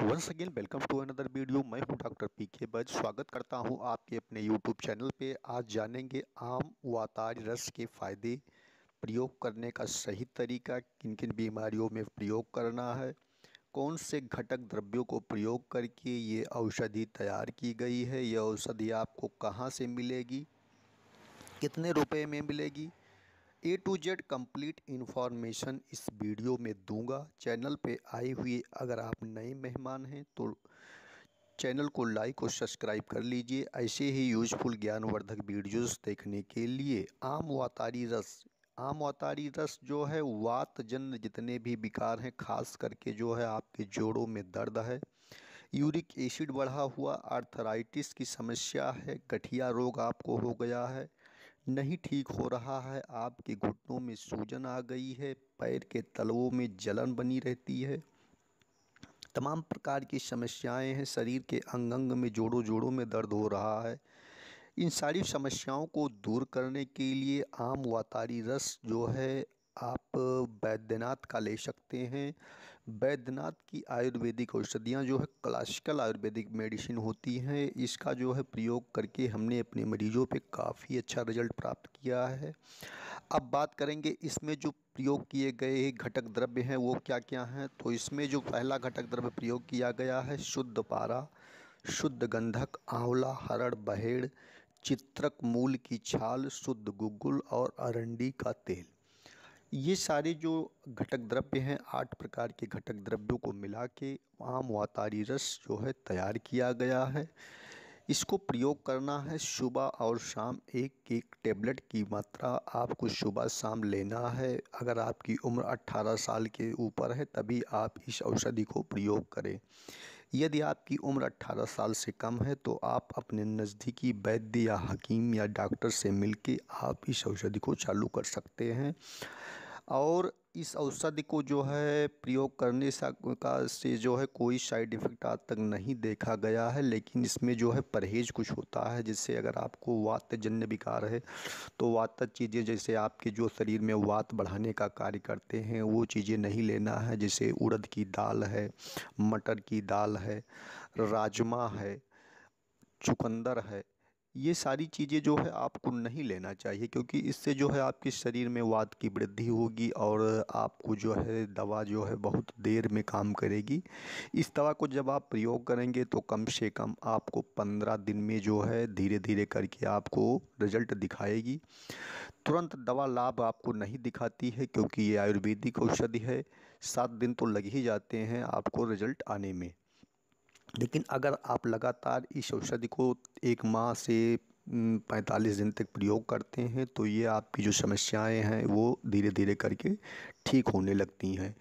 once again welcome to another video मैं हूं doctor P के बज स्वागत करता हूं आपके अपने यूट्यूब चैनल पे आज जानेंगे आम व रस के फ़ायदे प्रयोग करने का सही तरीका किन किन बीमारियों में प्रयोग करना है कौन से घटक द्रव्यों को प्रयोग करके ये औषधि तैयार की गई है यह औषधि आपको कहाँ से मिलेगी कितने रुपये में मिलेगी A to Z complete information इस वीडियो में दूंगा चैनल पे आए हुए अगर आप नए मेहमान हैं तो चैनल को लाइक और सब्सक्राइब कर लीजिए ऐसे ही यूजफुल ज्ञानवर्धक वीडियोस देखने के लिए आम वातारी रस आम वातारी रस जो है वात जन जितने भी विकार हैं खास करके जो है आपके जोड़ों में दर्द है यूरिक एसिड बढ़ा हुआ आर्थराइटिस की समस्या है गठिया रोग आपको हो गया है नहीं ठीक हो रहा है आपके घुटनों में सूजन आ गई है पैर के तलवों में जलन बनी रहती है तमाम प्रकार की समस्याएं हैं शरीर के अंग अंग में जोड़ों जोड़ों में दर्द हो रहा है इन सारी समस्याओं को दूर करने के लिए आम वातारी रस जो है आप बैद्यनाथ का ले सकते हैं बैद्यनाथ की आयुर्वेदिक औषधियाँ जो है क्लासिकल आयुर्वेदिक मेडिसिन होती हैं इसका जो है प्रयोग करके हमने अपने मरीज़ों पे काफ़ी अच्छा रिजल्ट प्राप्त किया है अब बात करेंगे इसमें जो प्रयोग किए गए घटक द्रव्य हैं वो क्या क्या हैं तो इसमें जो पहला घटक द्रव्य प्रयोग किया गया है शुद्ध पारा शुद्ध गंधक आंवला हरड़ बहेड़ चित्रक मूल की छाल शुद्ध गुगुल और अरंडी का तेल ये सारे जो घटक द्रव्य हैं आठ प्रकार के घटक द्रव्यों को मिला के आम वातारी रस जो है तैयार किया गया है इसको प्रयोग करना है सुबह और शाम एक एक टेबलेट की मात्रा आपको सुबह शाम लेना है अगर आपकी उम्र 18 साल के ऊपर है तभी आप इस औषधि को प्रयोग करें यदि आपकी उम्र 18 साल से कम है तो आप अपने नज़दीकी वैद्य या हकीम या डॉक्टर से मिलके आप इस औषधि को चालू कर सकते हैं और इस औषधि को जो है प्रयोग करने का से जो है कोई साइड इफ़ेक्ट आज तक नहीं देखा गया है लेकिन इसमें जो है परहेज़ कुछ होता है जैसे अगर आपको वातजन्य विकार है तो वात चीज़ें जैसे आपके जो शरीर में वात बढ़ाने का कार्य करते हैं वो चीज़ें नहीं लेना है जैसे उड़द की दाल है मटर की दाल है राजमा है चुकंदर है ये सारी चीज़ें जो है आपको नहीं लेना चाहिए क्योंकि इससे जो है आपके शरीर में वाद की वृद्धि होगी और आपको जो है दवा जो है बहुत देर में काम करेगी इस दवा को जब आप प्रयोग करेंगे तो कम से कम आपको पंद्रह दिन में जो है धीरे धीरे करके आपको रिजल्ट दिखाएगी तुरंत दवा लाभ आपको नहीं दिखाती है क्योंकि ये आयुर्वेदिक औषधि है सात दिन तो लग ही जाते हैं आपको रिजल्ट आने में लेकिन अगर आप लगातार इस औषधि को एक माह से पैंतालीस दिन तक प्रयोग करते हैं तो ये आपकी जो समस्याएं हैं वो धीरे धीरे करके ठीक होने लगती हैं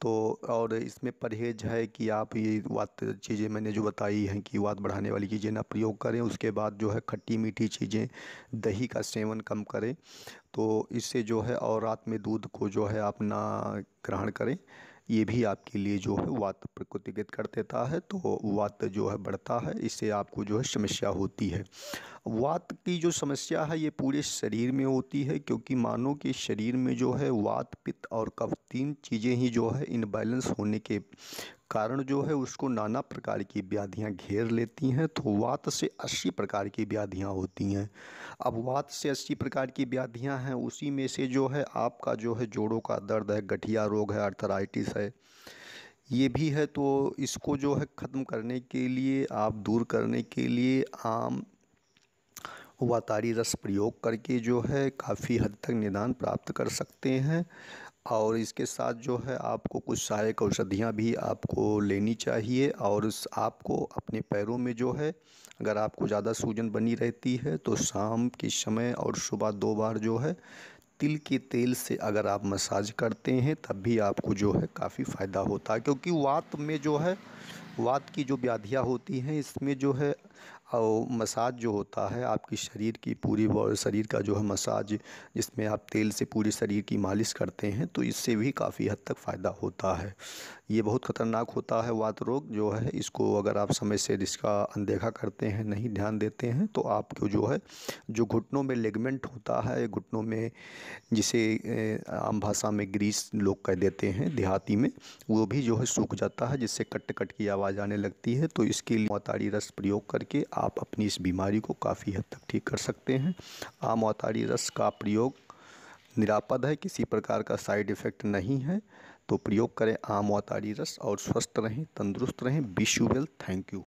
तो और इसमें परहेज है कि आप ये बात चीज़ें मैंने जो बताई हैं कि वात बढ़ाने वाली चीज़ें ना प्रयोग करें उसके बाद जो है खट्टी मीठी चीज़ें दही का सेवन कम करें तो इससे जो है और रात में दूध को जो है आप ग्रहण करें ये भी आपके लिए जो है वात प्रकृतिगत कर देता है तो वात जो है बढ़ता है इससे आपको जो है समस्या होती है वात की जो समस्या है ये पूरे शरीर में होती है क्योंकि मानो के शरीर में जो है वात पित्त और कफ तीन चीज़ें ही जो है इनबैलेंस होने के कारण जो है उसको नाना प्रकार की व्याधियाँ घेर लेती हैं तो वात से अस्सी प्रकार की व्याधियाँ होती हैं अब वात से अस्सी प्रकार की व्याधियाँ हैं उसी में से जो है आपका जो है जोड़ों का दर्द है गठिया रोग है अर्थराइटिस है ये भी है तो इसको जो है ख़त्म करने के लिए आप दूर करने के लिए आम वातारी रस प्रयोग करके जो है काफ़ी हद तक निदान प्राप्त कर सकते हैं और इसके साथ जो है आपको कुछ सहायक औषधियाँ भी आपको लेनी चाहिए और आपको अपने पैरों में जो है अगर आपको ज़्यादा सूजन बनी रहती है तो शाम के समय और सुबह दो बार जो है तिल के तेल से अगर आप मसाज करते हैं तब भी आपको जो है काफ़ी फ़ायदा होता है क्योंकि वात में जो है वात की जो व्याधियाँ होती हैं इसमें जो है और मसाज जो होता है आपकी शरीर की पूरी शरीर का जो है मसाज जिसमें आप तेल से पूरे शरीर की मालिश करते हैं तो इससे भी काफ़ी हद तक फ़ायदा होता है ये बहुत ख़तरनाक होता है वात रोग जो है इसको अगर आप समय से इसका अनदेखा करते हैं नहीं ध्यान देते हैं तो आपको जो है जो घुटनों में लेगमेंट होता है घुटनों में जिसे आम भाषा में ग्रीस लोग कह देते हैं देहाती में वो भी जो है सूख जाता है जिससे कट कट की आवाज़ आने लगती है तो इसके लिए मौतारी रस प्रयोग करके आप अपनी इस बीमारी को काफ़ी हद तक ठीक कर सकते हैं आम मोताड़ी रस का प्रयोग निरापद है किसी प्रकार का साइड इफ़ेक्ट नहीं है तो प्रयोग करें आम और ताड़ी रस और स्वस्थ रहें तंदुरुस्त रहें wish you well thank you